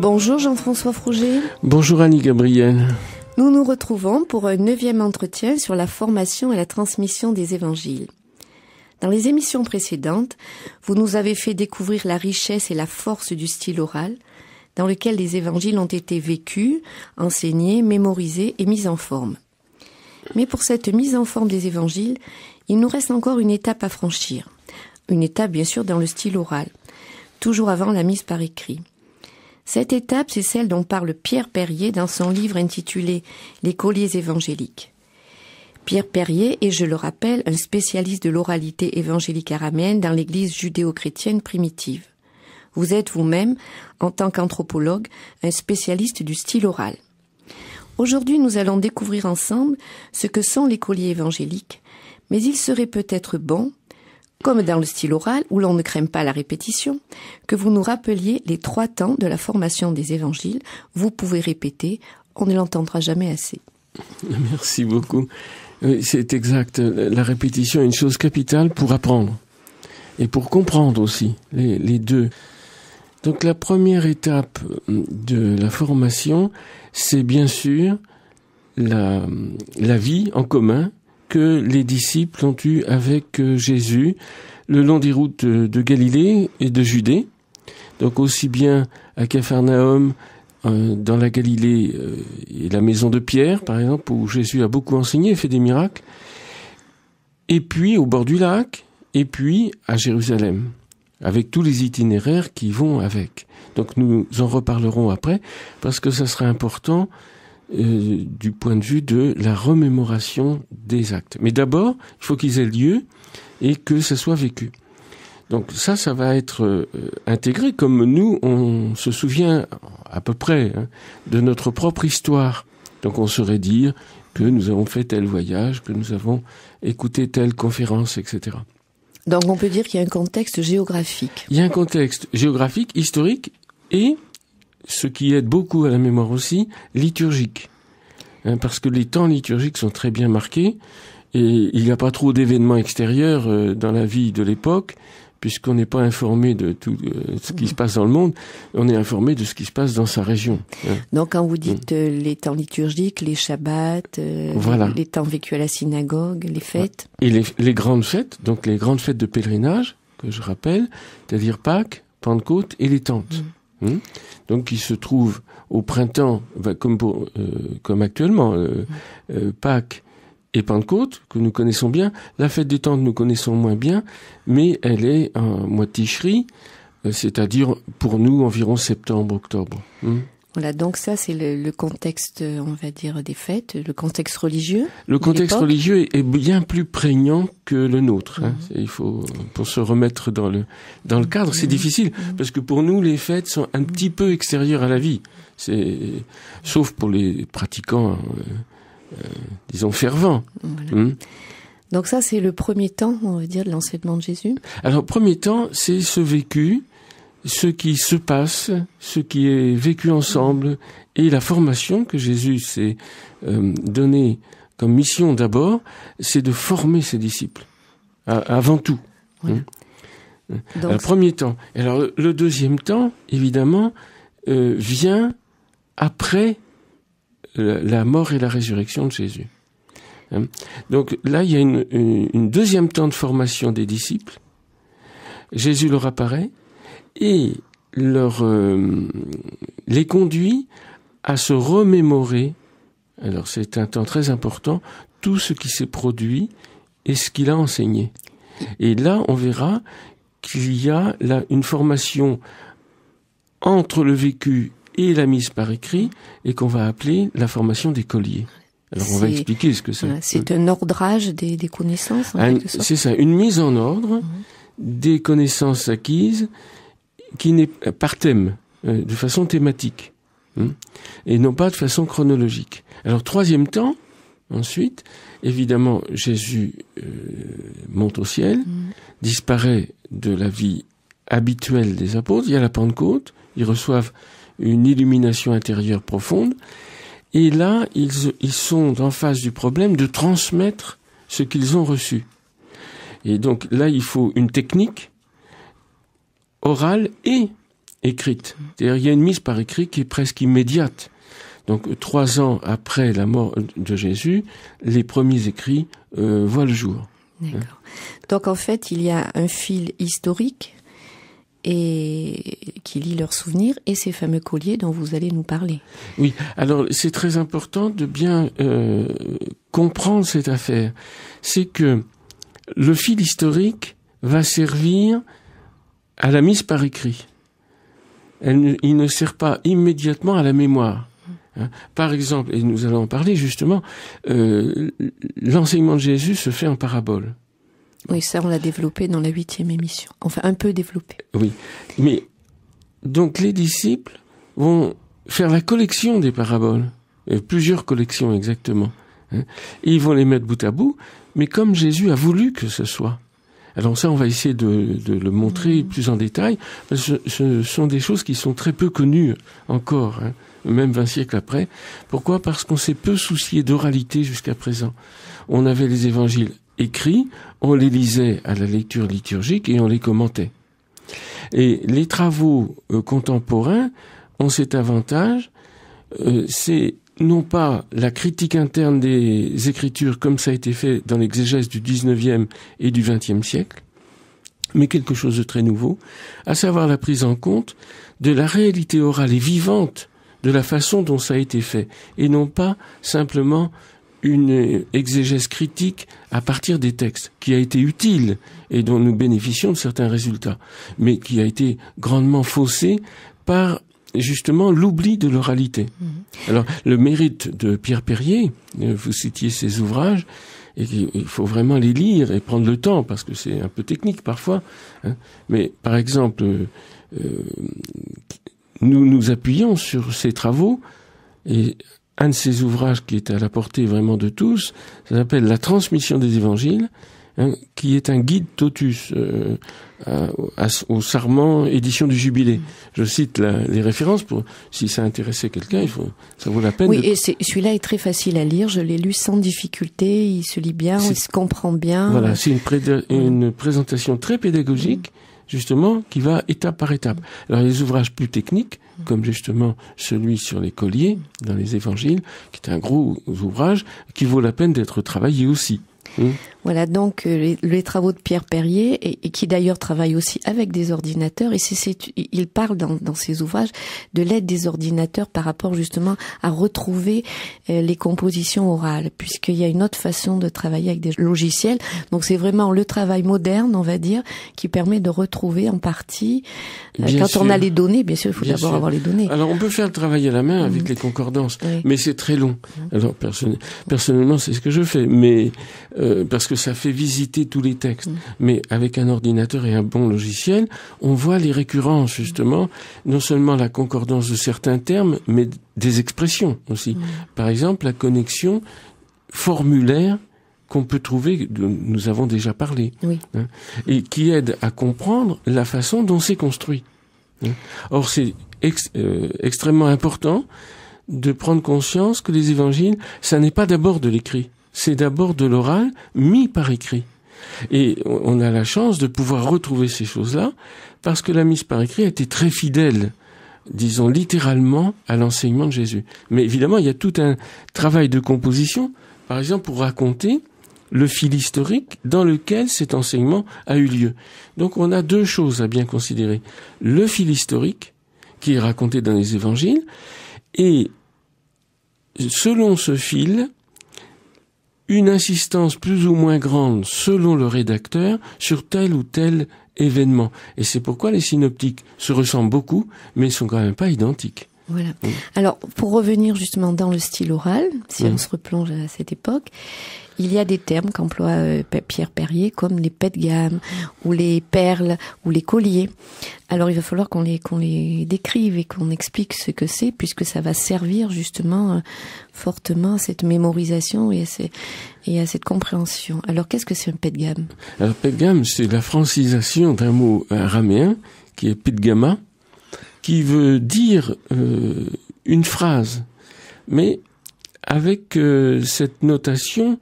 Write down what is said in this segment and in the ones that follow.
Bonjour Jean-François Frouget. Bonjour Annie Gabriel nous retrouvons pour un neuvième entretien sur la formation et la transmission des évangiles. Dans les émissions précédentes, vous nous avez fait découvrir la richesse et la force du style oral, dans lequel les évangiles ont été vécus, enseignés, mémorisés et mis en forme. Mais pour cette mise en forme des évangiles, il nous reste encore une étape à franchir. Une étape, bien sûr, dans le style oral, toujours avant la mise par écrit. Cette étape, c'est celle dont parle Pierre Perrier dans son livre intitulé Les colliers évangéliques. Pierre Perrier est, je le rappelle, un spécialiste de l'oralité évangélique araméenne dans l'église judéo-chrétienne primitive. Vous êtes vous-même, en tant qu'anthropologue, un spécialiste du style oral. Aujourd'hui, nous allons découvrir ensemble ce que sont les colliers évangéliques, mais il serait peut-être bon comme dans le style oral, où l'on ne crème pas la répétition, que vous nous rappeliez les trois temps de la formation des évangiles. Vous pouvez répéter, on ne l'entendra jamais assez. Merci beaucoup. c'est exact. La répétition est une chose capitale pour apprendre et pour comprendre aussi les, deux. Donc la première étape euh, de la formation, c'est bien sûr la vie en commun que les disciples ont eu avec euh, Jésus le long des routes de Galilée et de Judée, donc aussi bien à Capharnaüm, euh, dans la Galilée euh, et la maison de Pierre, par exemple, où Jésus a beaucoup enseigné et fait des miracles, et puis au bord du lac, et puis à Jérusalem, avec tous les itinéraires qui vont avec. Donc nous en reparlerons après, parce que ça sera important euh, du point de vue de la remémoration des actes. Mais d'abord, il faut qu'ils aient lieu et que ça soit vécu. Donc ça, ça va être euh, intégré comme nous, on se souvient à peu près hein, de notre propre histoire. Donc on saurait dire que nous avons fait tel voyage, que nous avons écouté telle conférence, etc. Donc on peut dire qu'il y a un contexte géographique. Il y a un contexte géographique, historique et ce qui aide beaucoup à la mémoire aussi, liturgique. Hein, parce que les temps liturgiques sont très bien marqués et il n'y a pas trop d'événements extérieurs euh, dans la vie de l'époque, puisqu'on n'est pas informé de tout euh, ce qui se passe dans le monde, on est informé de ce qui se passe dans sa région. Hein. Donc quand vous dites mm. euh, les temps liturgiques, les Shabbats, voilà. les temps vécus à la synagogue, les fêtes. Et les, grandes fêtes, donc les grandes fêtes de pèlerinage, que je rappelle, c'est-à-dire Pâques, Pentecôte et les tentes. Mm. Hmm? Donc qui se trouve au printemps, ben, comme, euh, comme actuellement, euh, hmm. euh, Pâques et Pentecôte, que nous connaissons bien. La fête des tentes, nous connaissons moins bien, mais elle est en moitié chérie, c'est-à-dire pour nous environ septembre-octobre. Hmm? donc ça c'est le, contexte, on va dire, des fêtes, le contexte religieux. Le contexte religieux est bien plus prégnant que le nôtre. Hein. Mhm. Il faut, pour se remettre dans le dans le cadre, c'est difficile parce que pour nous les fêtes sont un petit peu extérieures à la vie. C'est sauf pour les pratiquants, euh, euh, disons fervents. Hmm. Donc ça c'est le premier temps, on va dire, de l'enseignement de Jésus. Alors premier temps, c'est ce vécu ce qui se passe, ce qui est vécu ensemble et la formation que Jésus s'est euh, donnée comme mission d'abord, c'est de former ses disciples, avant tout. Voilà. Hein. le premier temps. alors le deuxième temps, évidemment, euh, vient après la, mort et la résurrection de Jésus. Hein. Donc là, il y a une deuxième temps de formation des disciples. Jésus leur apparaît, et leur, euh, les conduit à se remémorer, alors c'est un temps très important, tout ce qui s'est produit et ce qu'il a enseigné. Et là, on verra qu'il y a là une formation entre le vécu et la mise par écrit et qu'on va appeler la formation des colliers. Alors on va expliquer ce que c'est. C'est un ordrage des, connaissances. C'est ça, une mise en ordre mhm. des connaissances acquises qui n'est euh, par thème, euh, de façon thématique, hein, et non pas de façon chronologique. Alors troisième temps, ensuite, évidemment, Jésus euh, monte au ciel, mm. disparaît de la vie habituelle des apôtres, il y a la Pentecôte, ils reçoivent une illumination intérieure profonde, et là, ils, ils sont en face du problème de transmettre ce qu'ils ont reçu. Et donc là, il faut une technique, orale et écrite. C'est-à-dire il y a une mise par écrit qui est presque immédiate. Donc trois ans après la mort de Jésus, les premiers écrits euh, voient le jour. D'accord. Donc en fait, il y a un fil historique et qui lit leurs souvenirs et ces fameux colliers dont vous allez nous parler. Oui, alors c'est très important de bien euh, comprendre cette affaire. C'est que le fil historique va servir à la mise par écrit. il ne sert pas immédiatement à la mémoire. Hein. Par exemple, et nous allons en parler justement, euh, l'enseignement de Jésus se fait en parabole. Oui, ça on l'a développé dans la huitième émission. Enfin, un peu développé. Oui, mais donc les disciples vont faire la collection des paraboles, et euh, plusieurs collections exactement. Hein. ils vont les mettre bout à bout, mais comme Jésus a voulu que ce soit. Alors ça, on va essayer de, le montrer mm. plus en détail. ce, sont des choses qui sont très peu connues encore, hein, même 20 siècles après. Pourquoi Parce qu'on s'est peu soucié d'oralité jusqu'à présent. On avait les évangiles écrits, on les lisait à la lecture liturgique et on les commentait. Et les travaux euh, contemporains ont cet avantage, euh, c'est non pas la critique interne des Écritures comme ça a été fait dans l'exégèse du 19e et du 20e siècle, mais quelque chose de très nouveau, à savoir la prise en compte de la réalité orale et vivante de la façon dont ça a été fait, et non pas simplement une exégèse critique à partir des textes, qui a été utile et dont nous bénéficions de certains résultats, mais qui a été grandement faussée par justement l'oubli de l'oralité. Mhm. Alors le mérite de Pierre Perrier, euh, vous citiez ses ouvrages, et il faut vraiment les lire et prendre le temps parce que c'est un peu technique parfois. Hein. Mais par exemple, euh, euh, nous nous appuyons sur ses travaux et un de ses ouvrages qui est à la portée vraiment de tous, ça s'appelle La transmission des évangiles. Hein, qui est un guide totus euh, euh au sarment édition du Jubilé. Je cite les références pour si ça intéressait quelqu'un, il faut, ça vaut la peine. Oui, et celui-là est très facile à lire. Je l'ai lu sans difficulté. Il se lit bien, il se comprend bien. Voilà, c'est une, une, présentation très pédagogique. Justement, qui va étape par étape. Alors, les ouvrages plus techniques, comme justement celui sur les colliers dans les évangiles, qui est un gros ouvrage qui vaut la peine d'être travaillé aussi. Mmh. Voilà donc euh, les, travaux de Pierre Perrier et, qui d'ailleurs travaille aussi avec des ordinateurs et c'est, il parle dans, ses ouvrages de l'aide des ordinateurs par rapport justement à retrouver euh, les compositions orales puisqu'il y a une autre façon de travailler avec des logiciels donc c'est vraiment le travail moderne on va dire qui permet de retrouver en partie euh, quand on a les données bien sûr il faut d'abord avoir les données alors on peut faire le travail à la main avec mmh. les concordances mais c'est très long mmh. alors personnellement c'est ce que je fais mais euh, parce que ça fait visiter tous les textes. Mm. Mais avec un ordinateur et un bon logiciel, on voit les récurrences justement, non seulement la concordance de certains termes, mais des expressions aussi. Mm. Par exemple, la connexion formulaire qu'on peut trouver, nous avons déjà parlé, hein, et qui aide à comprendre la façon dont c'est construit. Hein. Or, c'est euh, extrêmement important de prendre conscience que les évangiles, ça n'est pas d'abord de l'écrit c'est d'abord de l'oral mis par écrit. Et on a la chance de pouvoir retrouver ces choses-là parce que la mise par écrit a été très fidèle disons littéralement à l'enseignement de Jésus. Mais évidemment, il y a tout un travail de composition, par exemple pour raconter le fil historique dans lequel cet enseignement a eu lieu. Donc on a deux choses à bien considérer. Le fil historique, qui est raconté dans les évangiles, et selon ce fil, une insistance plus ou moins grande, selon le rédacteur, sur tel ou tel événement. Et c'est pourquoi les synoptiques se ressemblent beaucoup, mais ne sont quand même pas identiques. Voilà. Mm. Alors, pour revenir justement dans le style oral, si mm. on se replonge à cette époque, il y a des termes qu'emploie euh, Pierre Perrier comme les pets de gamme ou les perles ou les colliers. Alors il va falloir qu'on les les décrive et qu'on explique ce que c'est puisque ça va servir justement euh, fortement à cette mémorisation et à, et à cette compréhension. Alors qu'est-ce que c'est un pet de gamme Alors pet de gamme, c'est la francisation d'un mot araméen qui est pet de gamma qui veut dire euh, une phrase mais avec cette notation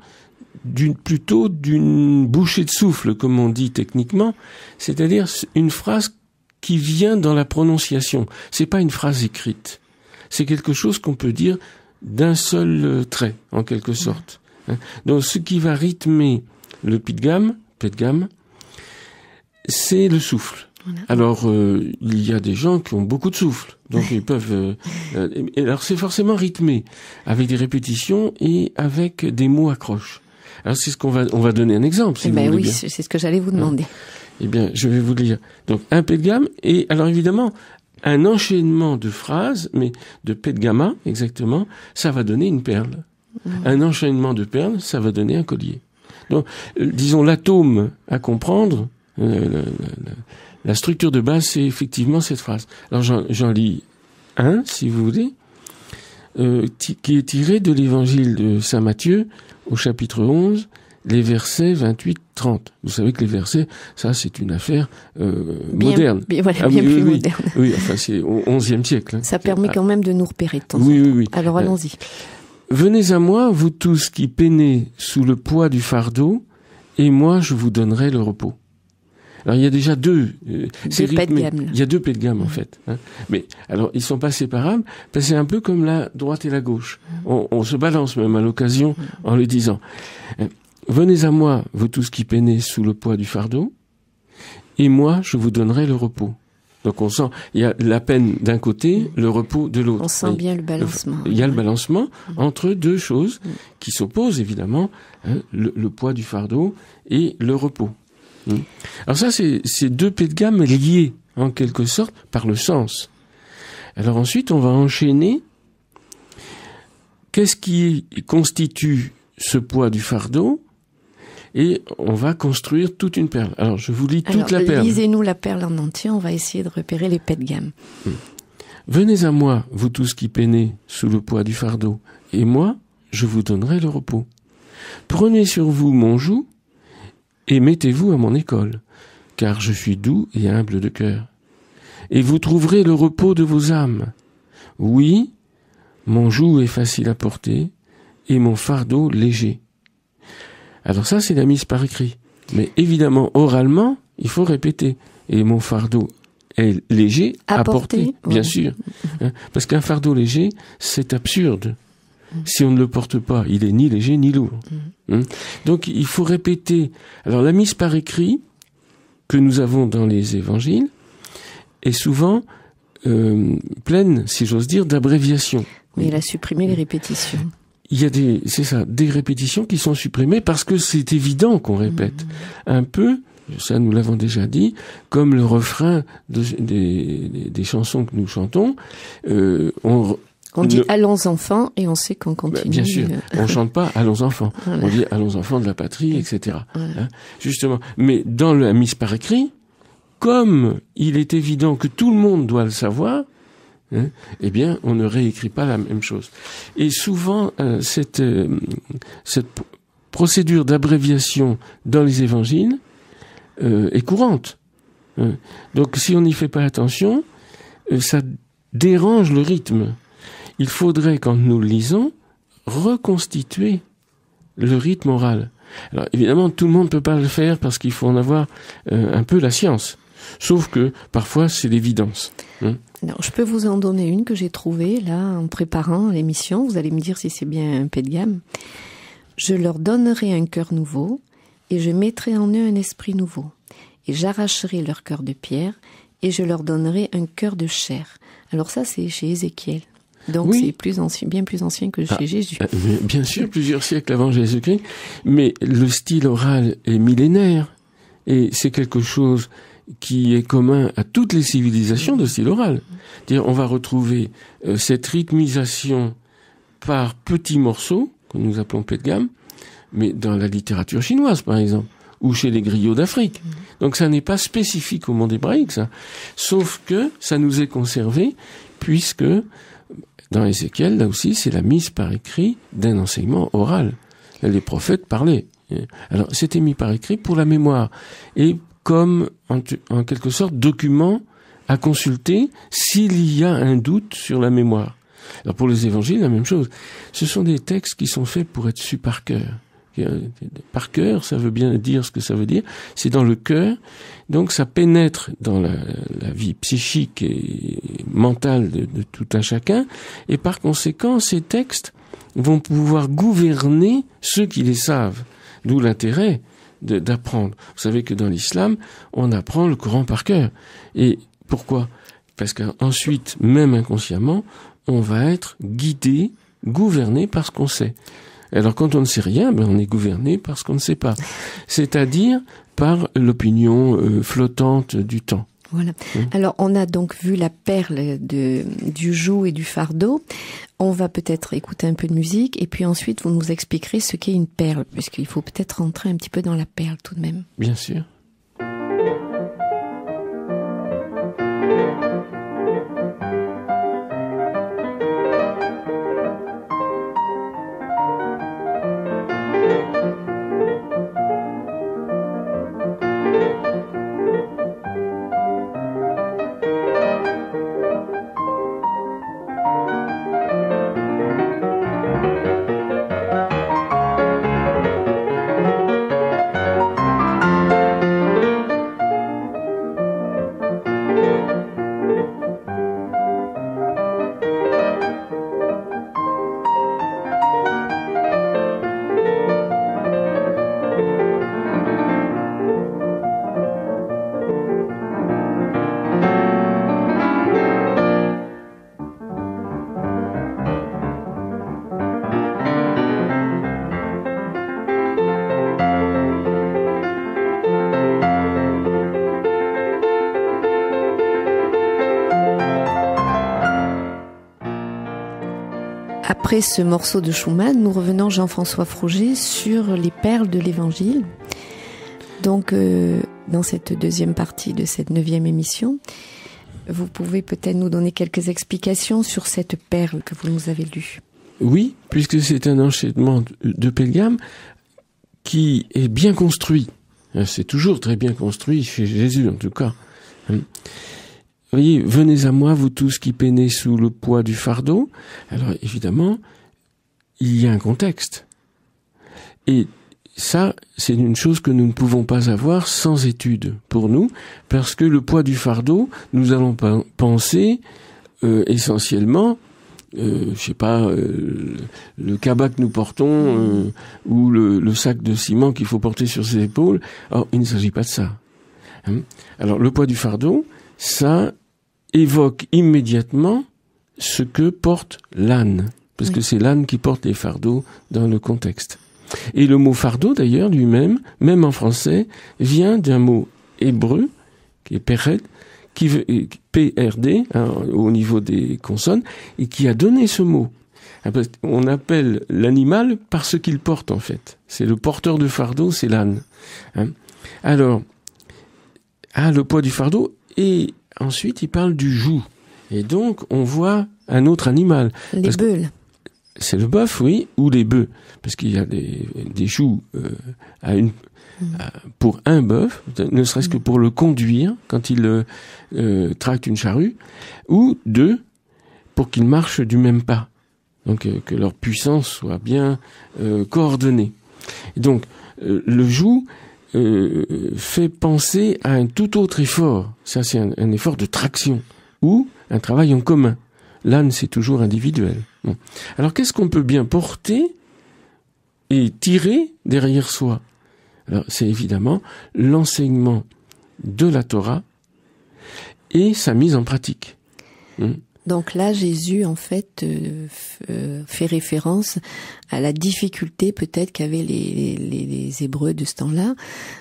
d'une plutôt d'une bouchée de souffle, comme on dit techniquement, c'est-à-dire une phrase qui vient dans la prononciation. C'est pas une phrase écrite. C'est quelque chose qu'on peut dire d'un seul euh, trait, en quelque sorte. Hein. Donc, ce qui va rythmer le pied de gamme, gamme c'est le souffle. Alors, euh, il y a des gens qui ont beaucoup de souffle, donc ils peuvent. Euh, alors, c'est forcément rythmé, avec des répétitions et avec des mots accroches. Alors c'est ce qu'on va, on va donner un exemple. Si eh ben oui, c'est ce que j'allais vous demander. Hein eh bien, je vais vous lire. Donc un P de gamme et alors évidemment un enchaînement de phrases, mais de P de gamma exactement, ça va donner une perle. Un enchaînement de perles, ça va donner un collier. Donc, euh, disons l'atome à comprendre. Euh, la structure de base, c'est effectivement cette phrase. Alors j'en lis un, si vous voulez. Euh, qui est tiré de l'évangile de Saint Matthieu au chapitre 11, les versets 28-30. Vous savez que les versets, ça c'est une affaire euh, moderne. Bien, ah plus moderne. Oui, enfin c'est au 11e siècle. Hein. ça permet ah. quand même de nous repérer de temps Oui, oui. Alors euh, allons-y. Venez à moi, vous tous qui peinez sous le poids du fardeau, et moi je vous donnerai le repos. Alors il y a déjà deux, euh, de Il y a deux paix de gamme en mmh. fait. Hein. Mais alors ils sont pas séparables, parce que c'est un peu comme la droite et la gauche. Mmh. On, se balance même à l'occasion mmh. en le disant. Euh, venez à moi, vous tous qui peinez sous le poids du fardeau, et moi je vous donnerai le repos. Donc on sent, il y a la peine d'un côté, le repos de l'autre. On sent bien le balancement. Il y a le balancement entre deux choses qui s'opposent évidemment, hein, le poids du fardeau et le repos. Mm. Alors ça, c'est deux pieds de gamme liés, en quelque sorte, par le sens. Alors ensuite, on va enchaîner. Qu'est-ce qui constitue ce poids du fardeau et on va construire toute une perle. Alors, je vous lis toute la perle. Lisez-nous la perle en entier, on va essayer de repérer les pets de gamme. Mm. Venez à moi, vous tous qui peinez sous le poids du fardeau, et moi, je vous donnerai le repos. Prenez sur vous mon joug, et mettez-vous à mon école, car je suis doux et humble de cœur. Et vous trouverez le repos de vos âmes. Oui, mon joug est facile à porter, et mon fardeau léger. Alors ça, c'est la mise par écrit. Mais évidemment, oralement, il faut répéter. Et mon fardeau est léger à, porter, bien sûr. Hein. Parce qu'un fardeau léger, c'est absurde. Si on ne le porte pas, il est ni léger ni lourd. Mhm. Hein Donc il faut répéter. Alors la mise par écrit que nous avons dans les évangiles est souvent euh, pleine, si j'ose dire, d'abréviations. Mais il a supprimé les répétitions. Il y a des, répétitions qui sont supprimées parce que c'est évident qu'on répète. Mhm. Un peu, ça nous l'avons déjà dit, comme le refrain des, chansons que nous chantons, euh, on, on dit allons enfants et on sait qu'on bah, continue. bien sûr, euh. on chante pas allons enfants. On dit allons enfants de la patrie, etc. Hein. Justement, mais dans la mise par écrit, comme il est évident que tout le monde doit le savoir, hein, eh bien, on ne réécrit pas la même chose. Et souvent, euh, cette, euh, procédure d'abréviation dans les évangiles est courante. Hein. Donc, si on n'y fait pas attention, ça dérange le rythme il faudrait, quand nous lisons, reconstituer le rythme oral. Alors évidemment, tout le monde ne peut pas le faire parce qu'il faut en avoir euh, un peu la science. Sauf que parfois, c'est l'évidence. Hein. je peux vous en donner une que j'ai trouvée là en préparant l'émission. Vous allez me dire si c'est bien un pé de gamme. Je leur donnerai un cœur nouveau et je mettrai en eux un esprit nouveau. Et j'arracherai leur cœur de pierre et je leur donnerai un cœur de chair. Alors ça, c'est chez Ézéchiel. Donc c'est plus ancien, bien plus ancien que chez ah, Jésus. Euh, bien sûr, plusieurs siècles avant Jésus-Christ, mais le style oral est millénaire et c'est quelque chose qui est commun à toutes les civilisations de style oral. on va retrouver euh, cette rythmisation par petits morceaux que nous appelons paix de gamme, mais dans la littérature chinoise par exemple ou chez les griots d'Afrique. Donc ça n'est pas spécifique au monde hébraïque, ça. Sauf que ça nous est conservé puisque dans Ézéchiel, là aussi, c'est la mise par écrit d'un enseignement oral. Les prophètes parlaient. Alors, c'était mis par écrit pour la mémoire et comme, en, en quelque sorte, document à consulter s'il y a un doute sur la mémoire. Alors, pour les évangiles, la même chose. Ce sont des textes qui sont faits pour être su par cœur. Par cœur, ça veut bien dire ce que ça veut dire. C'est dans le cœur. Donc ça pénètre dans la, vie psychique et mentale de, de, tout un chacun. Et par conséquent, ces textes vont pouvoir gouverner ceux qui les savent. D'où l'intérêt d'apprendre. Vous savez que dans l'islam, on apprend le Coran par cœur. Et pourquoi Parce qu'ensuite, même inconsciemment, on va être guidé, gouverné par ce qu'on sait. Alors quand on ne sait rien, ben, on est gouverné par ce qu'on ne sait pas, c'est-à-dire par l'opinion euh, flottante du temps. Voilà. Hein? Alors on a donc vu la perle du joug et du fardeau. On va peut-être écouter un peu de musique et puis ensuite vous nous expliquerez ce qu'est une perle, puisqu'il faut peut-être rentrer un petit peu dans la perle tout de même. Bien sûr. ce morceau de Schumann, nous revenons Jean-François Frouget sur les perles de l'Évangile. Donc, euh, dans cette deuxième partie de cette neuvième émission, vous pouvez peut-être nous donner quelques explications sur cette perle que vous nous avez lue. Oui, puisque c'est un enchaînement de Pelgam qui est bien construit. C'est toujours très bien construit chez Jésus, en tout cas voyez, venez à moi, vous tous qui peinez sous le poids du fardeau. Alors évidemment, il y a un contexte. Et ça, c'est une chose que nous ne pouvons pas avoir sans étude pour nous, parce que le poids du fardeau, nous allons penser euh, essentiellement, je euh, je sais pas, euh, le cabas que nous portons ou le, sac de ciment qu'il faut porter sur ses épaules. Or, il ne s'agit pas de ça. Hein Alors, le poids du fardeau, ça évoque immédiatement ce que porte l'âne, parce que c'est l'âne qui porte les fardeaux dans le contexte. Et le mot fardeau, d'ailleurs, lui-même, même en français, vient d'un mot hébreu, qui est pered, qui veut, PRD, hein, au niveau des consonnes, et qui a donné ce mot. Ah, On appelle l'animal par ce qu'il porte, en fait. C'est le porteur de fardeau, c'est l'âne. Hein. Alors, ah, le poids du fardeau et ensuite, il parle du joug. Et donc, on voit un autre animal. Les bœufs. C'est le bœuf, oui, ou les bœufs. Parce qu'il y a des, des joues euh, à une, hmm. pour un bœuf, ne serait-ce que pour le conduire quand il euh, euh tracte une charrue, ou deux, pour qu'il marche du même pas. Donc euh, que leur puissance soit bien coordonnée. donc, le joug, euh, fait penser à un tout autre effort. Ça, c'est un, effort de traction ou un travail en commun. L'âne, c'est toujours individuel. Alors, qu'est-ce qu'on peut bien porter et tirer derrière soi Alors, c'est évidemment l'enseignement de la Torah et sa mise en pratique. Hmm. Donc là, Jésus, en fait, euh, euh, fait référence à la difficulté peut-être qu'avaient les, les, Hébreux de ce temps-là,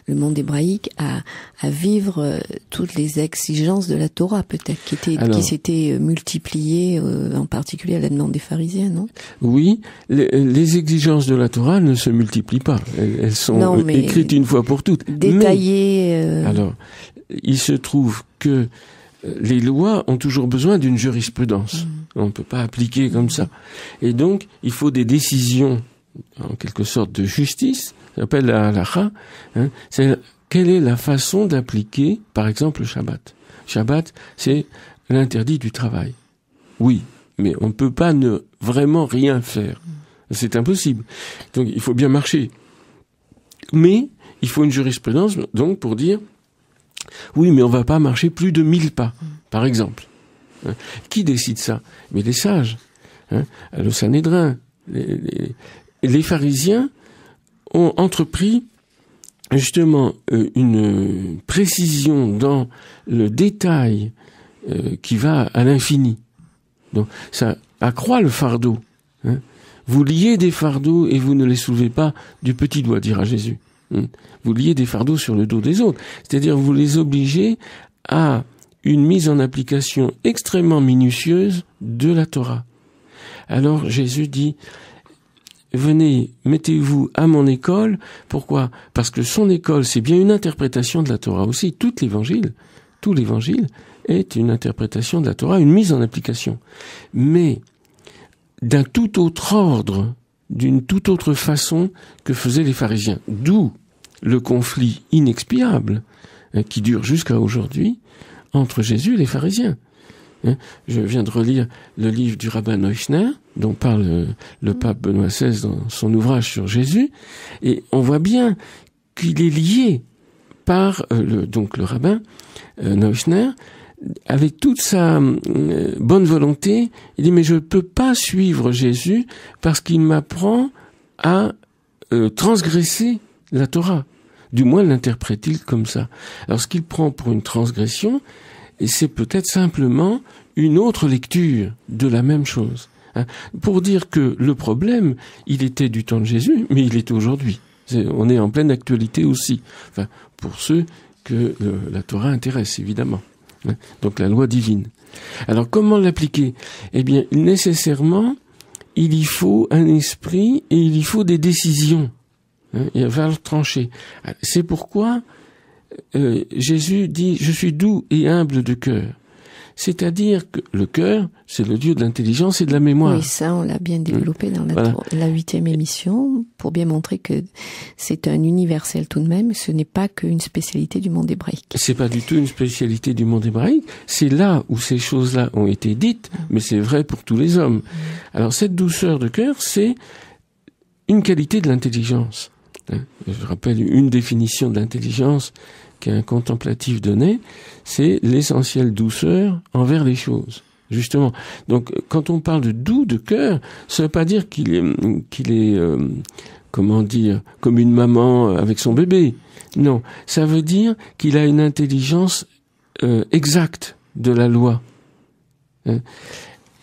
le monde hébraïque, à, à vivre euh, toutes les exigences de la Torah, peut-être, qui, qui s'étaient multipliées, en particulier à la demande des pharisiens, non Oui, les, exigences de la Torah ne se multiplient pas. Elles, sont écrites une fois pour toutes. Détaillées. Alors, il se trouve que euh, les lois ont toujours besoin d'une jurisprudence. Mm. On ne peut pas appliquer comme ça. Et donc, il faut des décisions, en quelque sorte, de justice. s'appelle la halakha. Hein. quelle est la façon d'appliquer, par exemple, le Shabbat. Shabbat, c'est l'interdit du travail. Oui, mais on ne peut pas ne vraiment rien faire. Mm. C'est impossible. Donc, il faut bien marcher. Mais il faut une jurisprudence, donc, pour dire oui, mais on va pas marcher plus de mille pas, par exemple. Hein. Qui décide ça Mais les sages, hein le Sanhédrin. Les, les, pharisiens ont entrepris justement euh, une précision dans le détail euh, qui va à l'infini. Donc ça accroît le fardeau. Hein. vous liez des fardeaux et vous ne les soulevez pas du petit doigt, dira Jésus. Hmm. Vous liez des fardeaux sur le dos des autres. C'est-à-dire vous les obligez à une mise en application extrêmement minutieuse de la Torah. Alors Jésus dit, venez, mettez-vous à mon école. Pourquoi Parce que son école, c'est bien une interprétation de la Torah aussi. Tout l'évangile, tout l'évangile est une interprétation de la Torah, une mise en application. Mais d'un tout autre ordre d'une toute autre façon que faisaient les pharisiens. D'où le conflit inexpiable hein, qui dure jusqu'à aujourd'hui entre Jésus et les pharisiens. Hein, je viens de relire le livre du rabbin Neuschner, dont parle euh, le, mm. pape Benoît XVI dans son ouvrage sur Jésus, et on voit bien qu'il est lié par euh, le, donc le rabbin euh, avec toute sa euh, bonne volonté, il dit mais je ne peux pas suivre Jésus parce qu'il m'apprend à euh, transgresser la Torah. Du moins linterprète il comme ça. Alors ce qu'il prend pour une transgression, c'est peut-être simplement une autre lecture de la même chose. Hein. pour dire que le problème, il était du temps de Jésus, mais il est aujourd'hui. on est en pleine actualité aussi. Enfin, pour ceux que euh, la Torah intéresse, évidemment. Hein, donc la loi divine. Alors comment l'appliquer Eh bien, nécessairement, il y faut un esprit et il y faut des décisions. Hein, il va le trancher. Ah, c'est pourquoi euh, Jésus dit, je suis doux et humble de cœur. C'est-à-dire que le cœur, c'est le dieu de l'intelligence et de la mémoire. Oui, ça, on l'a bien mmh. développé dans la, huitième émission pour bien montrer que c'est un universel tout de même. Ce n'est pas qu'une spécialité du monde hébraïque. C'est pas du tout une spécialité du monde hébraïque. C'est là où ces choses-là ont été dites, mmh. mais c'est vrai pour tous les hommes. Mmh. Alors, cette douceur de cœur, c'est une qualité de l'intelligence. Hein, je rappelle une définition de l'intelligence, qu'un contemplatif donné, c'est l'essentielle douceur envers les choses. Justement. Donc, quand on parle de doux de cœur, ça ne veut pas dire qu'il est, qu'il est euh, comment dire, comme une maman avec son bébé. Non, ça veut dire qu'il a une intelligence euh, exacte de la loi. Hein.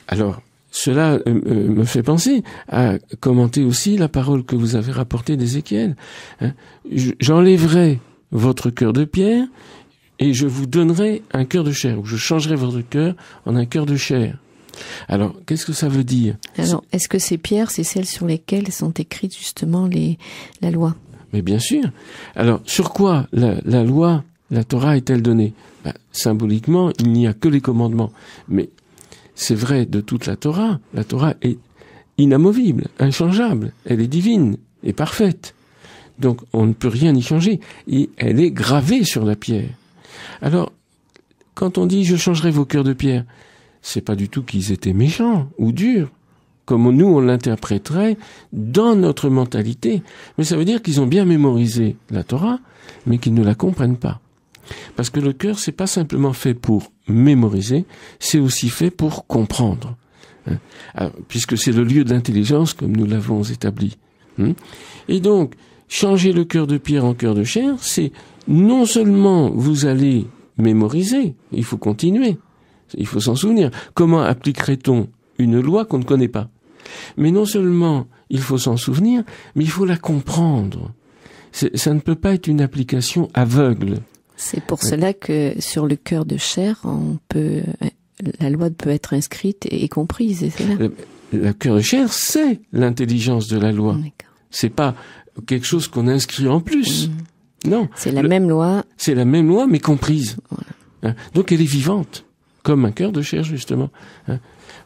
Alors, cela euh, me fait penser à commenter aussi la parole que vous avez rapportée d'Ézéchiel. Hein. J'enlèverai votre cœur de pierre et je vous donnerai un cœur de chair, ou je changerai votre cœur en un cœur de chair. Alors, qu'est-ce que ça veut dire Alors, est-ce que ces pierres, c'est celles sur lesquelles sont écrites justement les, la loi Mais bien sûr. Alors, sur quoi la, loi, la Torah est-elle donnée bah, Symboliquement, il n'y a que les commandements. Mais c'est vrai de toute la Torah. La Torah est inamovible, inchangeable. Elle est divine et parfaite. Donc on ne peut rien y changer. Et elle est gravée sur la pierre. Alors, quand on dit je changerai vos cœurs de pierre, c'est pas du tout qu'ils étaient méchants ou durs, comme nous on l'interpréterait dans notre mentalité. Mais ça veut dire qu'ils ont bien mémorisé la Torah, mais qu'ils ne la comprennent pas. Parce que le cœur, c'est pas simplement fait pour mémoriser, c'est aussi fait pour comprendre. Hein? Ah, puisque c'est le lieu de l'intelligence, comme nous l'avons établi. Hein? et donc, changer le cœur de pierre en cœur de chair, c'est non seulement vous allez mémoriser, il faut continuer, il faut s'en souvenir. Comment appliquerait-on une loi qu'on ne connaît pas Mais non seulement il faut s'en souvenir, mais il faut la comprendre. Ça ne peut pas être une application aveugle. C'est pour cela que sur le cœur de chair, on peut, la loi peut être inscrite et comprise. c'est le, euh, le cœur de chair, c'est l'intelligence de la loi. C'est pas quelque chose qu'on inscrit en plus. Mm. Non. C'est la même loi. C'est la même loi, mais comprise. Hein? Donc elle est vivante, comme un cœur de chair, justement. Hein?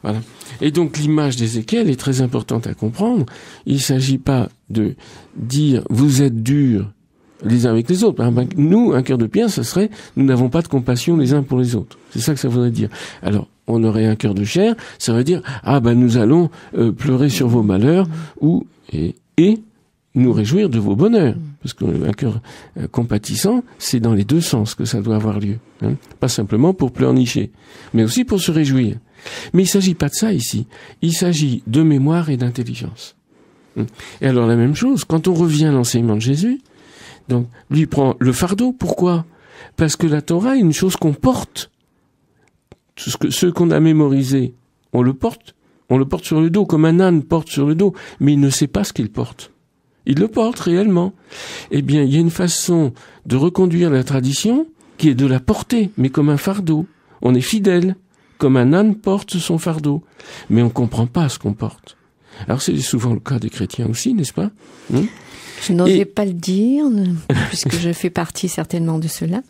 Voilà. Et donc l'image d'Ézéchiel est très importante à comprendre. Il ne s'agit pas de dire vous êtes durs les uns avec les autres. Hein? Ben, nous, un cœur de pierre, ce serait nous n'avons pas de compassion les uns pour les autres. C'est ça que ça voudrait dire. Alors on aurait un cœur de chair, ça veut dire ah ben nous allons euh, pleurer sur vos malheurs mm. ou et nous réjouir de vos bonheurs. Parce qu'un euh, cœur euh, compatissant, c'est dans les deux sens que ça doit avoir lieu. Hein. Pas simplement pour pleurnicher, mais aussi pour se réjouir. Mais il s'agit pas de ça ici. Il s'agit de mémoire et d'intelligence. Hein. Et alors la même chose, quand on revient à l'enseignement de Jésus, donc lui prend le fardeau. Pourquoi Parce que la Torah est une chose qu'on porte. Ce qu'on a mémorisé, on le porte. On le porte sur le dos, comme un âne porte sur le dos, mais il ne sait pas ce qu'il porte. Il le porte réellement. Eh bien, il y a une façon de reconduire la tradition qui est de la porter, mais comme un fardeau. On est fidèle, comme un âne porte son fardeau, mais on ne comprend pas ce qu'on porte. Alors c'est souvent le cas des chrétiens aussi, n'est-ce pas hmm je n'osais pas le dire, puisque je fais partie certainement de cela.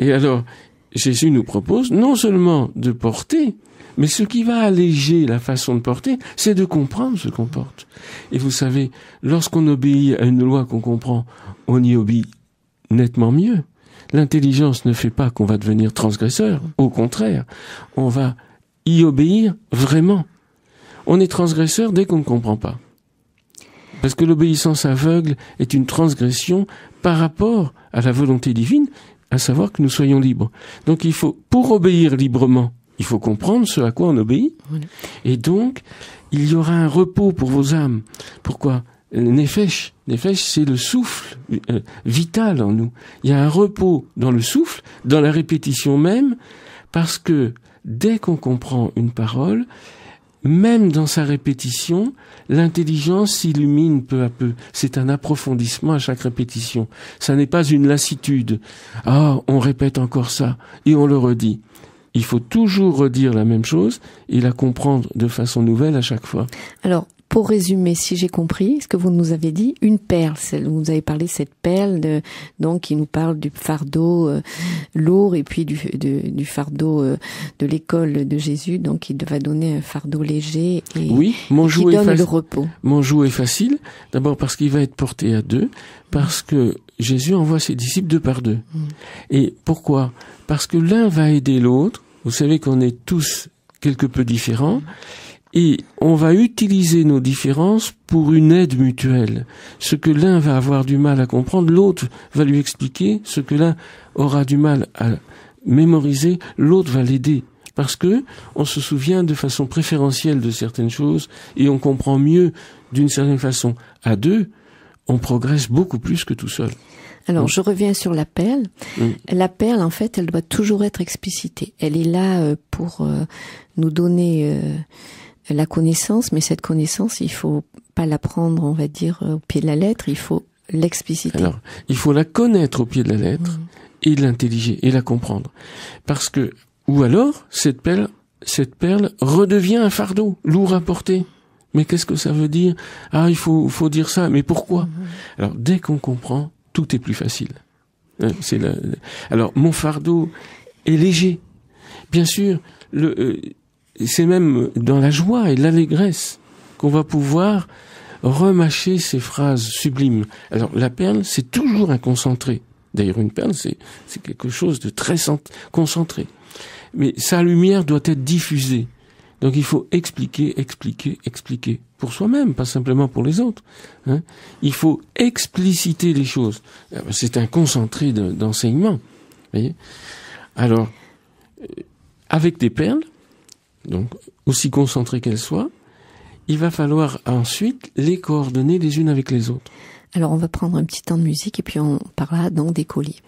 Et alors, Jésus nous propose non seulement de porter mais ce qui va alléger la façon de porter, c'est de comprendre ce qu'on porte. Et vous savez, lorsqu'on obéit à une loi qu'on comprend, on y obéit nettement mieux. L'intelligence ne fait pas qu'on va devenir transgresseur. Au contraire, on va y obéir vraiment. On est transgresseur dès qu'on ne comprend pas. Parce que l'obéissance aveugle est une transgression par rapport à la volonté divine, à savoir que nous soyons libres. Donc il faut, pour obéir librement, il faut comprendre ce à quoi on obéit. Et donc, il y aura un repos pour vos âmes. Pourquoi Nefesh, Nefesh, c'est le souffle euh, vital en nous. Il y a un repos dans le souffle, dans la répétition même, parce que dès qu'on comprend une parole, même dans sa répétition, l'intelligence s'illumine peu à peu. C'est un approfondissement à chaque répétition. Ça n'est pas une lassitude. Ah, on répète encore ça et on le redit il faut toujours redire la même chose et la comprendre de façon nouvelle à chaque fois. Alors, pour résumer, si j'ai compris ce que vous nous avez dit, une perle, celle vous avez parlé cette perle, de, donc qui nous parle du fardeau euh, lourd et puis du, du fardeau euh, de l'école de Jésus, donc il va donner un fardeau léger et, oui, mon qui donne le repos. Mon joug est facile, d'abord parce qu'il va être porté à deux, parce que Jésus envoie ses disciples deux par deux. Mm. Et pourquoi Parce que l'un va aider l'autre vous savez qu'on est tous quelque peu différents et on va utiliser nos différences pour une aide mutuelle. Ce que l'un va avoir du mal à comprendre, l'autre va lui expliquer. Ce que l'un aura du mal à mémoriser, l'autre va l'aider. Parce que on se souvient de façon préférentielle de certaines choses et on comprend mieux d'une certaine façon. À deux, on progresse beaucoup plus que tout seul. Alors, mm. je reviens sur la perle. Mm. La perle, en fait, elle doit toujours être explicitée. Elle est là euh, pour euh, nous donner euh, la connaissance, mais cette connaissance, il faut pas la prendre, on va dire, au pied de la lettre. Il faut l'expliciter. Alors, il faut la connaître au pied de la lettre mm. et l'intelliger et la comprendre, parce que ou alors cette perle, cette perle redevient un fardeau lourd à porter. Mais qu'est-ce que ça veut dire Ah, il faut, faut dire ça. Mais pourquoi Alors, dès qu'on comprend, tout est plus facile. Euh, c'est Alors, mon fardeau est léger. Bien sûr, le, euh, c'est même dans la joie et l'allégresse qu'on va pouvoir remâcher ces phrases sublimes. Alors, la perle, c'est toujours un concentré. D'ailleurs, une perle, c'est quelque chose de très concentré. Mais sa lumière doit être diffusée. Donc il faut expliquer, expliquer, expliquer pour soi-même, pas simplement pour les autres. Hein. Il faut expliciter les choses. Euh, c'est un concentré d'enseignement. Alors, euh, avec des perles, donc aussi concentrées qu'elles soient, il va falloir ensuite les coordonner les unes avec les autres. Alors on va prendre un petit temps de musique et puis on parlera donc des colis.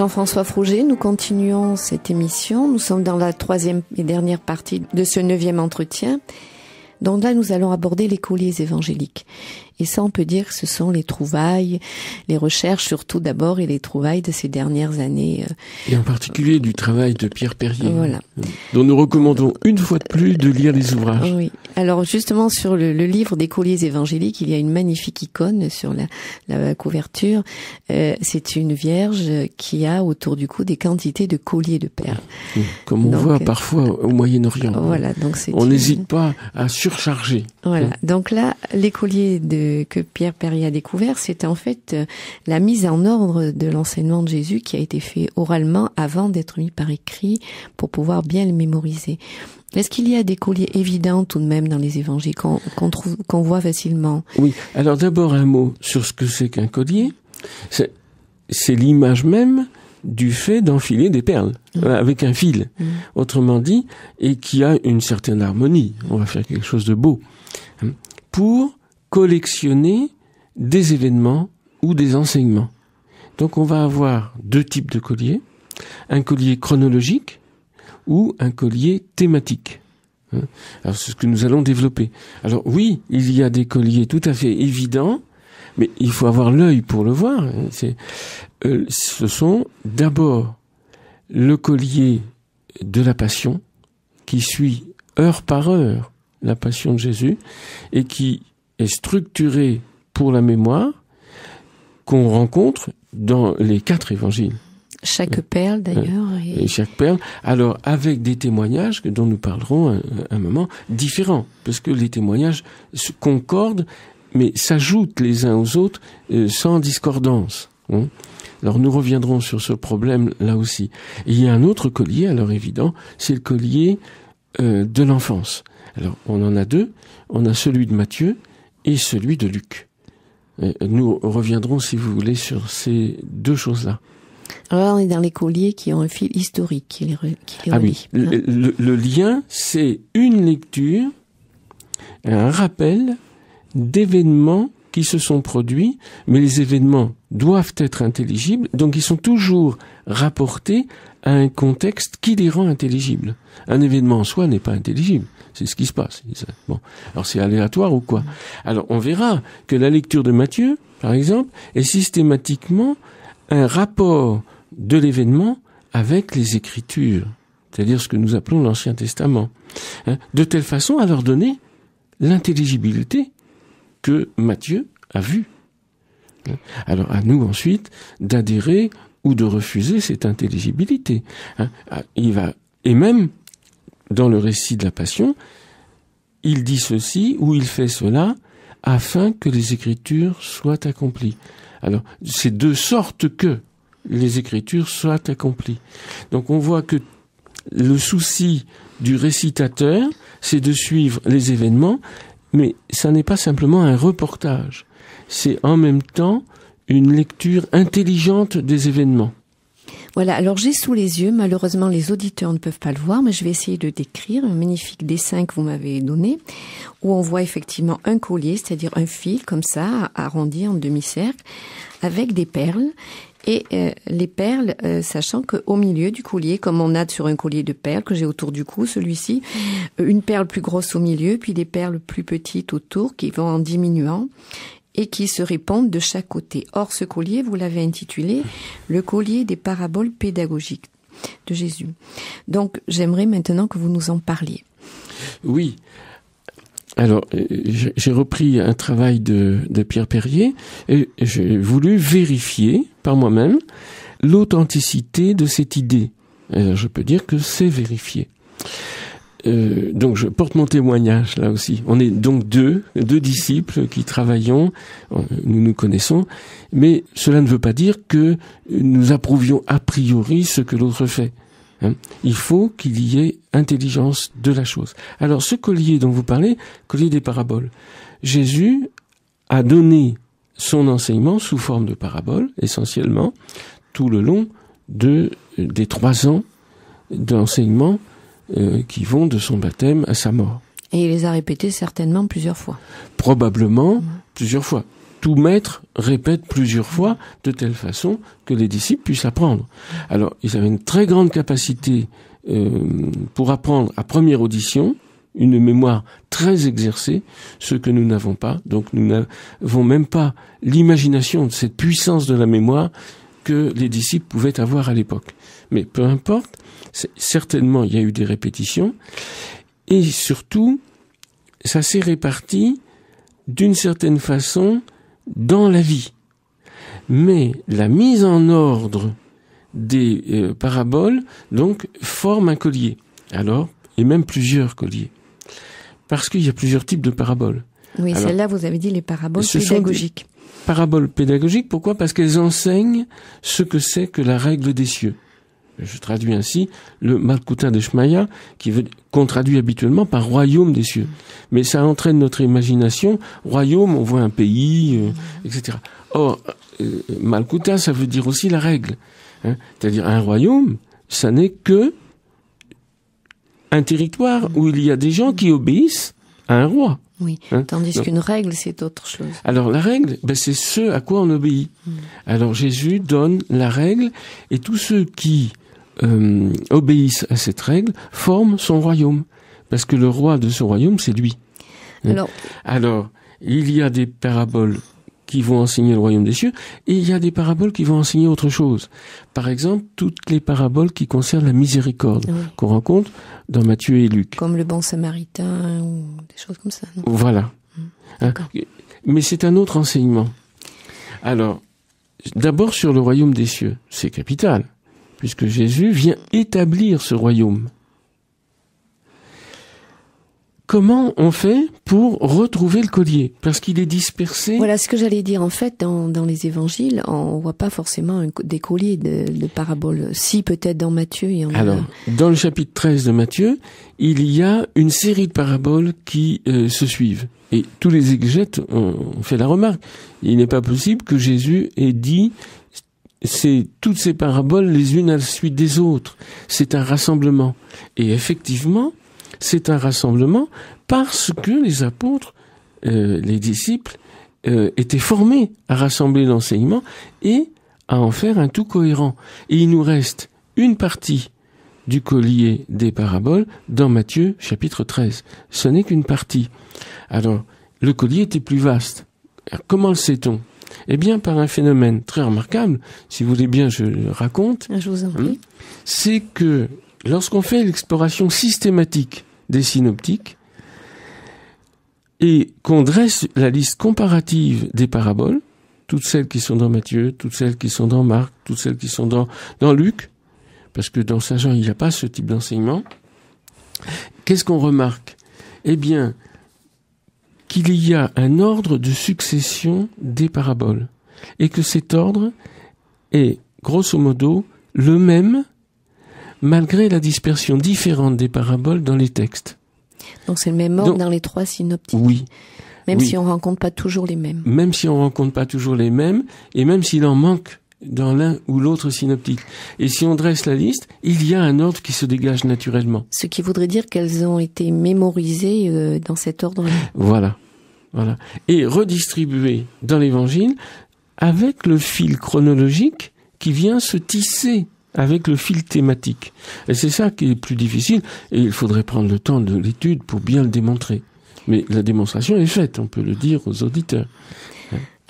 Jean-François Frouget, nous continuons cette émission. Nous sommes dans la troisième et dernière partie de ce neuvième entretien. Donc là, nous allons aborder les colliers évangéliques. Et ça, on peut dire que ce sont les trouvailles, les recherches surtout d'abord et les trouvailles de ces dernières années. Euh, et en particulier du travail de Pierre Perrier, voilà. dont nous recommandons une fois de plus de lire les ouvrages. Oui. Alors justement sur le, livre des colliers évangéliques, il y a une magnifique icône sur la, couverture. Euh, c'est une Vierge qui a autour du cou des quantités de colliers de perles. Comme on voit euh, parfois au Moyen-Orient. Voilà, donc on n'hésite pas à surcharger. Voilà. Donc là, l'écolier de, que Pierre Perry a découvert, c'est en fait euh, la mise en ordre de l'enseignement de Jésus qui a été fait oralement avant d'être mis par écrit pour pouvoir bien le mémoriser. Est-ce qu'il y a des colliers évidents tout de même dans les évangiles qu'on trouve, qu'on voit facilement Oui. Alors d'abord un mot sur ce que c'est qu'un collier. C'est, l'image même du fait d'enfiler des perles mmh. avec un fil, mmh. autrement dit, et qui a une certaine harmonie. On va faire quelque chose de beau pour collectionner des événements ou des enseignements. Donc on va avoir deux types de colliers, un collier chronologique ou un collier thématique. Hein. Alors c'est ce que nous allons développer. Alors oui, il y a des colliers tout à fait évidents, mais il faut avoir l'œil pour le voir. Euh, ce sont d'abord le collier de la passion qui suit heure par heure la passion de Jésus, et qui est structurée pour la mémoire qu'on rencontre dans les quatre évangiles. Chaque euh, perle d'ailleurs. Euh, et... chaque perle. Alors avec des témoignages dont nous parlerons un moment différents, parce que les témoignages se concordent, mais s'ajoutent les uns aux autres euh, sans discordance. Hein. Alors nous reviendrons sur ce problème là aussi. il y a un autre collier, alors évident, c'est le collier de l'enfance. Alors, on en a deux. On a celui de Matthieu et celui de Luc. Euh, nous reviendrons, si vous voulez, sur ces deux choses-là. Alors on est dans les colliers qui ont un fil historique qui les, Ah oui. Hein. le, lien, c'est une lecture, un rappel d'événements qui se sont produits, mais les événements doivent être intelligibles, donc ils sont toujours rapportés un contexte qui les rend intelligibles. Un événement en soi n'est pas intelligible. C'est ce qui se passe. Bon. Alors c'est aléatoire ou quoi Alors on verra que la lecture de Matthieu, par exemple, est systématiquement un rapport de l'événement avec les Écritures, c'est-à-dire ce que nous appelons l'Ancien Testament, hein, de telle façon à leur donner l'intelligibilité que Matthieu a vue. Hein. Alors à nous ensuite d'adhérer ou de refuser cette intelligibilité. Hein. Ah, il va et même dans le récit de la Passion, il dit ceci ou il fait cela afin que les Écritures soient accomplies. Alors c'est de sorte que les Écritures soient accomplies. Donc on voit que le souci du récitateur, c'est de suivre les événements, mais ça n'est pas simplement un reportage. C'est en même temps une lecture intelligente des événements. Voilà, alors j'ai sous les yeux, malheureusement les auditeurs ne peuvent pas le voir, mais je vais essayer de décrire un magnifique dessin que vous m'avez donné, où on voit effectivement un collier, c'est-à-dire un fil comme ça, arrondi en demi-cercle, avec des perles. Et euh, les perles, euh, sachant qu'au milieu du collier, comme on a sur un collier de perles que j'ai autour du cou, celui-ci, euh, une perle plus grosse au milieu, puis des perles plus petites autour qui vont en diminuant et qui se répandent de chaque côté. Or, ce collier, vous l'avez intitulé le collier des paraboles pédagogiques de Jésus. Donc, j'aimerais maintenant que vous nous en parliez. Oui. Alors, euh, j'ai repris un travail de, Pierre Perrier et j'ai voulu vérifier par moi-même l'authenticité de cette idée. je peux dire que c'est vérifié. Euh, donc je porte mon témoignage là aussi. On est donc deux, deux disciples qui travaillons, euh, nous nous connaissons, mais cela ne veut pas dire que nous approuvions a priori ce que l'autre fait. Hein. Il faut qu'il y ait intelligence de la chose. Alors ce collier dont vous parlez, collier des paraboles, Jésus a donné son enseignement sous forme de paraboles, essentiellement, tout le long des trois ans d'enseignement euh, qui vont de son baptême à sa mort. Et il les a répétés certainement plusieurs fois. Probablement plusieurs fois. Tout maître répète plusieurs fois de telle façon que les disciples puissent apprendre. Alors, ils avaient une très grande capacité euh, pour apprendre à première audition, une mémoire très exercée, ce que nous n'avons pas. Donc nous n'avons même pas l'imagination de cette puissance de la mémoire que les disciples pouvaient avoir à l'époque. Mais peu importe, certainement il y a eu des répétitions. Et surtout, ça s'est réparti d'une certaine façon dans la vie. Mais la mise en ordre des euh, paraboles, donc, forme un collier. Alors, et même plusieurs colliers. Parce qu'il y a plusieurs types de paraboles. Oui, celle-là, vous avez dit les paraboles pédagogiques. Paraboles pédagogiques, pourquoi Parce qu'elles enseignent ce que c'est que la règle des cieux je traduis ainsi, le Malkuta de Shmaya, qui veut, qu'on traduit habituellement par royaume des cieux. Mais ça entraîne notre imagination, royaume, on voit un pays, euh, etc. Or, euh, Malkuta, ça veut dire aussi la règle. Hein. C'est-à-dire un royaume, ça n'est que un territoire où il y a des gens qui obéissent à un roi. Oui, hein. tandis qu'une règle, c'est autre chose. Alors la règle, ben, c'est ce à quoi on obéit. Mm. Alors Jésus donne la règle, et tous ceux qui euh, obéissent à cette règle forme son royaume. Parce que le roi de ce royaume, c'est lui. Hein? Alors, il y a des paraboles qui vont enseigner le royaume des cieux, et il y a des paraboles qui vont enseigner autre chose. Par exemple, toutes les paraboles qui concernent la miséricorde qu'on rencontre dans Matthieu et Luc. Comme le bon samaritain ou des choses comme ça. voilà. Hum. Hein? Mais c'est un autre enseignement. Alors, d'abord sur le royaume des cieux, c'est capital puisque Jésus vient établir ce royaume. Comment on fait pour retrouver le collier Parce qu'il est dispersé. Voilà ce que j'allais dire. En fait, dans, les évangiles, on voit pas forcément des colliers de, paraboles. Si, peut-être dans Matthieu. et en Alors, dans le chapitre 13 de Matthieu, il y a une série de paraboles qui euh, se suivent. Et tous les exégètes ont fait la remarque. Il n'est pas possible que Jésus ait dit c'est toutes ces paraboles les unes à la suite des autres. C'est un rassemblement. Et effectivement, c'est un rassemblement parce que les apôtres, euh, les disciples, euh, étaient formés à rassembler l'enseignement et à en faire un tout cohérent. Et il nous reste une partie du collier des paraboles dans Matthieu chapitre 13. Ce n'est qu'une partie. Alors, le collier était plus vaste. comment le sait-on eh bien, par un phénomène très remarquable, si vous voulez bien, je le raconte. Je vous en hein, prie. C'est que lorsqu'on fait l'exploration systématique des synoptiques et qu'on dresse la liste comparative des paraboles, toutes celles qui sont dans Matthieu, toutes celles qui sont dans Marc, toutes celles qui sont dans, dans Luc, parce que dans Saint Jean, il n'y a pas ce type d'enseignement, qu'est-ce qu'on remarque Eh bien, qu'il y a un ordre de succession des paraboles et que cet ordre est grosso modo le même malgré la dispersion différente des paraboles dans les textes. Donc c'est le même ordre dans les trois synoptiques. Oui. Même si on rencontre pas toujours les mêmes. Même si on rencontre pas toujours les mêmes et même s'il en manque dans l'un ou l'autre synoptique. Et si on dresse la liste, il y a un ordre qui se dégage naturellement. Ce qui voudrait dire qu'elles ont été mémorisées euh, dans cet ordre. -là. Voilà. Voilà. Et redistribuées dans l'évangile avec le fil chronologique qui vient se tisser avec le fil thématique. Et c'est ça qui est plus difficile et il faudrait prendre le temps de l'étude pour bien le démontrer. Mais la démonstration est faite, on peut le dire aux auditeurs.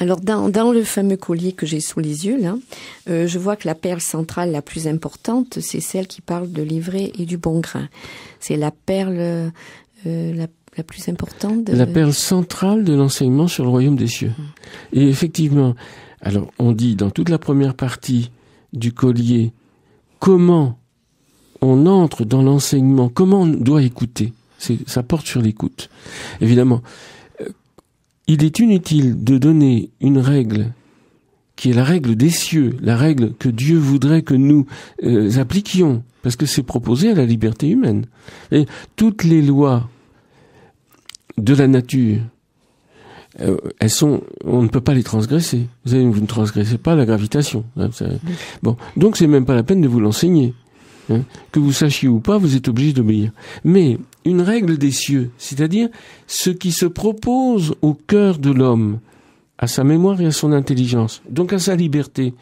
Alors dans, dans, le fameux collier que j'ai sous les yeux, là, euh, je vois que la perle centrale la plus importante, c'est celle qui parle de l'ivraie et du bon grain. C'est la perle euh, la, plus importante. La perle centrale de l'enseignement sur le royaume des cieux. Mm. Et effectivement, alors on dit dans toute la première partie du collier comment on entre dans l'enseignement, comment on doit écouter. Ça porte sur l'écoute. Évidemment, il est inutile de donner une règle qui est la règle des cieux, la règle que Dieu voudrait que nous euh, appliquions, parce que c'est proposé à la liberté humaine. Et toutes les lois de la nature, euh, elles sont, on ne peut pas les transgresser. Vous, ne transgressez pas la gravitation. Hein, bon, donc c'est même pas la peine de vous l'enseigner. Hein, que vous sachiez ou pas, vous êtes obligé d'obéir. Mais une règle des cieux, c'est-à-dire ce qui se propose au cœur de l'homme, à sa mémoire et à son intelligence, donc à sa liberté.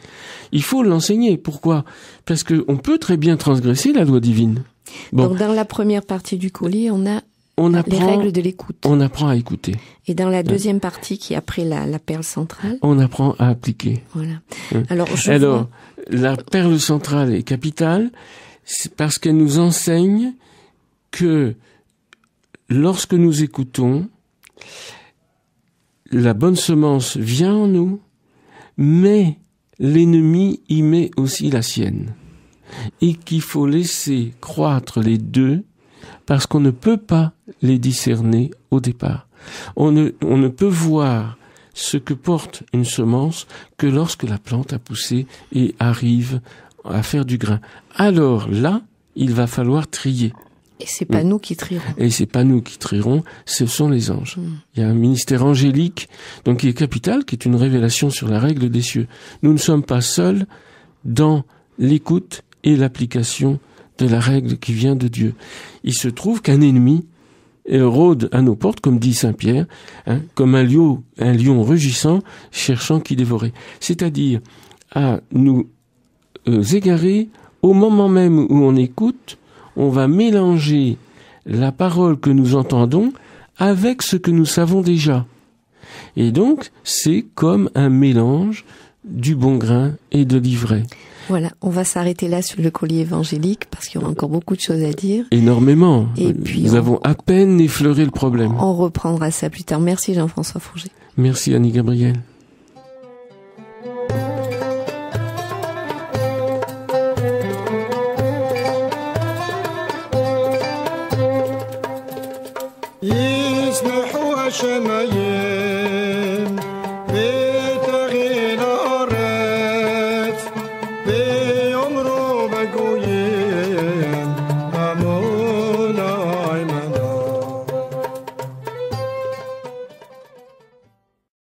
Il faut l'enseigner. Pourquoi Parce qu'on peut très bien transgresser la loi divine. Donc dans la première partie du colis, on a apprend, les règles de l'écoute. On apprend à écouter. Et dans la hein. deuxième partie, qui est après la, perle centrale, on apprend à appliquer. Voilà. Hein. Alors, la perle centrale est capitale c'est parce qu'elle nous enseigne que lorsque nous écoutons, la bonne semence vient en nous, mais l'ennemi y met aussi la sienne. Et qu'il faut laisser croître les deux parce qu'on ne peut pas les discerner au départ. On ne, on ne peut voir ce que porte une semence que lorsque la plante a poussé et arrive à faire du grain. Alors là, il va falloir trier. Et c'est pas nous qui trierons. Et c'est pas nous qui trierons, ce sont les anges. Hmm. Il y a un ministère angélique, donc qui est capital, qui est une révélation sur la règle des cieux. Nous ne sommes pas seuls dans l'écoute et l'application de la règle qui vient de Dieu. Il se trouve qu'un ennemi rôde à nos portes, comme dit Saint Pierre, hein, comme un lion, un lion rugissant, cherchant qui dévorer. C'est-à-dire à nous euh, égarés, au moment même où on écoute, on va mélanger la parole que nous entendons avec ce que nous savons déjà. Et donc, c'est comme un mélange du bon grain et de l'ivraie. Voilà, on va s'arrêter là sur le collier évangélique parce qu'il y aura encore beaucoup de choses à dire. Énormément. Et euh, puis nous avons à peine effleuré le problème. On reprendra ça plus tard. Merci Jean-François Fourget. Merci Annie Gabriel. Hashem